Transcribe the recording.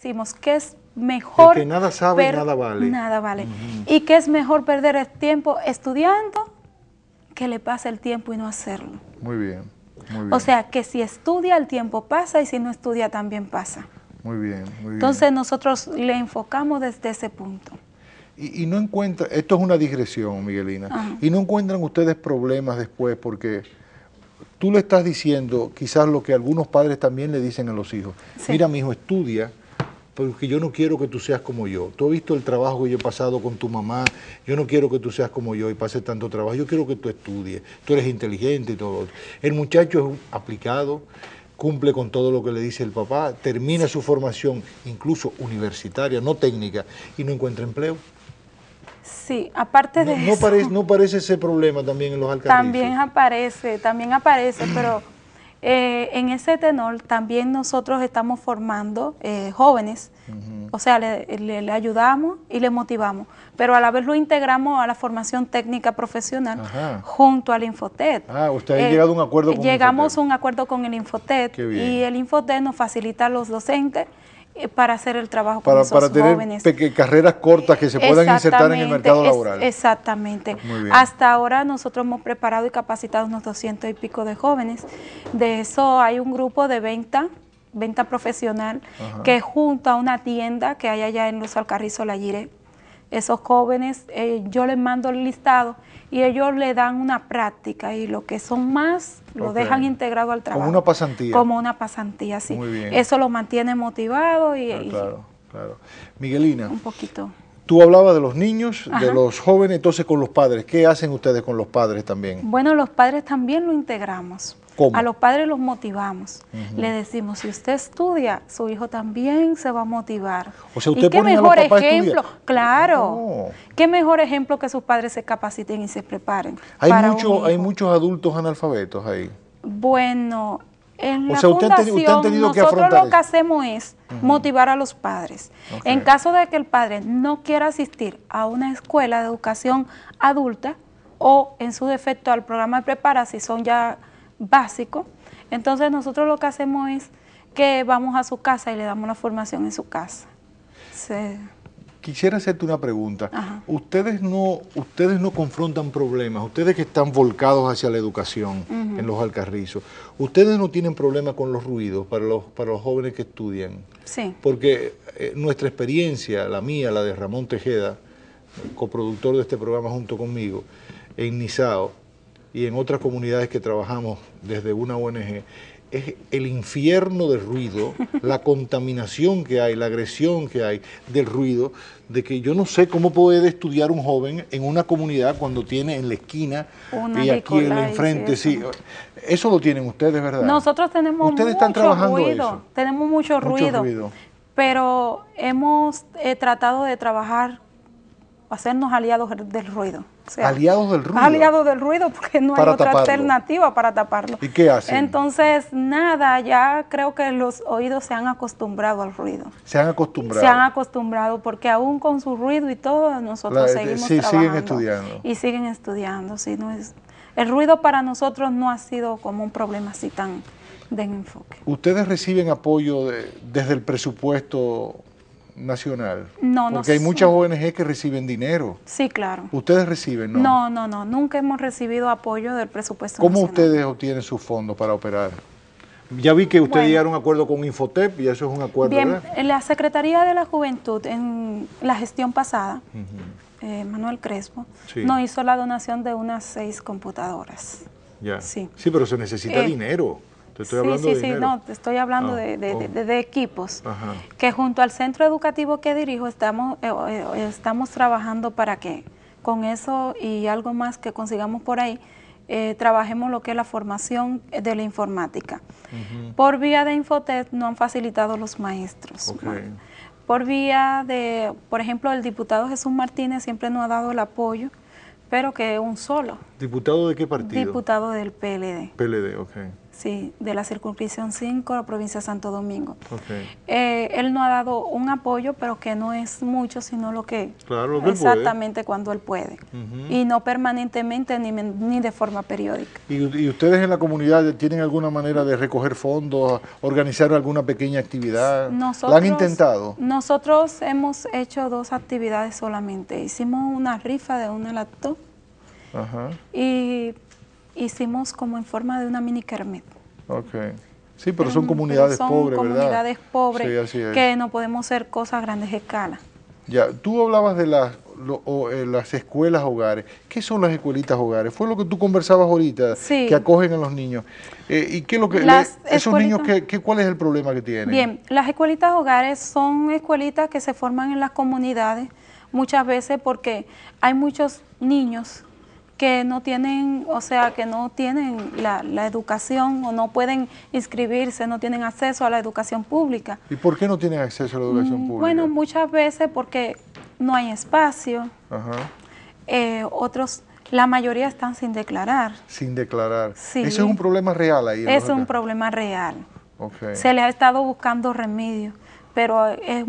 decimos que es mejor... que nada sabe, nada vale. Nada vale. Y que es mejor perder el tiempo estudiando que le pase el tiempo y no hacerlo. Muy bien, O sea, que si estudia, el tiempo pasa y si no estudia, también pasa. Muy bien, Entonces nosotros le enfocamos desde ese punto. Y, no encuentra esto es una digresión, Miguelina, y no encuentran ustedes problemas después porque tú le estás diciendo quizás lo que algunos padres también le dicen a los hijos. Mira, mi hijo, estudia, porque yo no quiero que tú seas como yo. Tú has visto el trabajo que yo he pasado con tu mamá, yo no quiero que tú seas como yo y pases tanto trabajo, yo quiero que tú estudies, tú eres inteligente y todo. El muchacho es aplicado, cumple con todo lo que le dice el papá, termina su formación, incluso universitaria, no técnica, y no encuentra empleo. Sí, aparte de no, no Parece, ¿No parece ese problema también en los alcaldes. También aparece, también aparece, pero eh, en ese tenor también nosotros estamos formando eh, jóvenes, o sea, le, ayudamos y le motivamos, pero a la vez lo integramos a la formación técnica profesional junto al Infotet. Ah, ustedes ha eh, llegado a un acuerdo con Llegamos a un acuerdo con el Infotet y el Infotet nos facilita a los docentes eh, para hacer el trabajo para, con esos para tener carreras cortas que se puedan insertar en el mercado laboral. exactamente. Hasta ahora nosotros hemos preparado y capacitado unos 200 y pico de jóvenes. De eso hay un grupo de venta venta profesional que junto a una tienda que hay allá en Los Alcarrizo, La Gire, esos jóvenes, eh, yo les mando el listado y ellos le dan una práctica y lo que son más lo dejan integrado al trabajo. Como una pasantía. Como una pasantía, sí. Muy bien. Eso lo mantiene motivado y... Ah, claro, claro. Miguelina. Un poquito. Tú hablabas de los niños, de los jóvenes, entonces con los padres. ¿Qué hacen ustedes con los padres también? Bueno, los padres también lo integramos a los padres los motivamos. Le decimos, si usted estudia, su hijo también se va a motivar. usted qué mejor ejemplo? claro. ¿Qué mejor ejemplo que sus padres se capaciten y se preparen? Hay, hay muchos adultos analfabetos ahí. Bueno, en la fundación, nosotros lo que hacemos es motivar a los padres. En caso de que el padre no quiera asistir a una escuela de educación adulta o en su defecto al programa de preparación, si son ya básico. Entonces nosotros lo que hacemos es que vamos a su casa y le damos la formación en su casa. Quisiera hacerte una pregunta. Ustedes no, ustedes no confrontan problemas, ustedes que están volcados hacia la educación en los alcarrizos, ustedes no tienen problemas con los ruidos para los, para los jóvenes que estudian. Sí. Porque eh, nuestra experiencia, la mía, la de Ramón Tejeda, coproductor de este programa junto conmigo, en Nisao y en otras comunidades que trabajamos desde una ONG, es el infierno de ruido, la contaminación que hay, la agresión que hay del ruido, de que yo no sé cómo puede estudiar un joven en una comunidad cuando tiene en la esquina y aquí en la enfrente, eso. lo tienen ustedes, ¿verdad? Nosotros tenemos ustedes mucho están trabajando ruido, tenemos mucho, ruido, pero hemos eh, tratado de trabajar, hacernos aliados del ruido aliados del ruido. Aliados del ruido, porque no hay otra alternativa para taparlo. ¿Y qué hacen? Entonces, nada, ya creo que los oídos se han acostumbrado al ruido. Se han acostumbrado. Se han acostumbrado, porque aún con su ruido y todo, nosotros seguimos eh, seguimos sí, siguen estudiando. Y siguen estudiando, sí, no es... El ruido para nosotros no ha sido como un problema así tan de enfoque. ¿Ustedes reciben apoyo desde el presupuesto nacional? No, Porque hay muchas ONG que reciben dinero. Sí, claro. ¿Ustedes reciben, no? No, no, no. Nunca hemos recibido apoyo del presupuesto ¿Cómo ustedes obtienen sus fondos para operar? Ya vi que ustedes llegaron a un acuerdo con Infotep y eso es un acuerdo, bien, la Secretaría de la Juventud, en la gestión pasada, eh, Manuel Crespo, nos hizo la donación de unas seis computadoras. Ya. Sí. sí, pero se necesita eh, dinero sí, sí, sí, no, estoy hablando ah, oh. de, equipos. Que junto al centro educativo que dirijo estamos, eh, eh, estamos trabajando para que con eso y algo más que consigamos por ahí, eh, trabajemos lo que es la formación de la informática. Por vía de Infotec no han facilitado los maestros. Por vía de, por ejemplo, el diputado Jesús Martínez siempre nos ha dado el apoyo, pero que un solo. ¿Diputado de qué partido? Diputado del PLD. PLD, ok. Sí, de la circunscripción 5, la provincia de Santo Domingo. Eh, él no ha dado un apoyo, pero que no es mucho, sino lo que... Claro, lo que exactamente cuando él puede. Y no permanentemente ni, de forma periódica. ¿Y, ustedes en la comunidad tienen alguna manera de recoger fondos, organizar alguna pequeña actividad? Nosotros, han intentado? Nosotros hemos hecho dos actividades solamente. Hicimos una rifa de una laptop Ajá. y hicimos como en forma de una mini kermit. Okay. Sí, pero son em, comunidades pobres, ¿verdad? Son comunidades pobres que no podemos hacer cosas a grandes escalas. Ya, tú hablabas de las, o, eh, las escuelas hogares. ¿Qué son las escuelitas hogares? Fue lo que tú conversabas ahorita, que acogen a los niños. Eh, ¿Y qué es lo que esos niños, ¿qué, cuál es el problema que tienen? Bien, las escuelitas hogares son escuelitas que se forman en las comunidades muchas veces porque hay muchos niños que no tienen, o sea, que no tienen la, la, educación o no pueden inscribirse, no tienen acceso a la educación pública. ¿Y por qué no tienen acceso a la educación mm, pública? Bueno, muchas veces porque no hay espacio. Ajá. Eh, otros, la mayoría están sin declarar. Sin declarar. Sí. ¿Eso es un problema real ahí. Es un problema real. Okay. Se le ha estado buscando remedio, pero es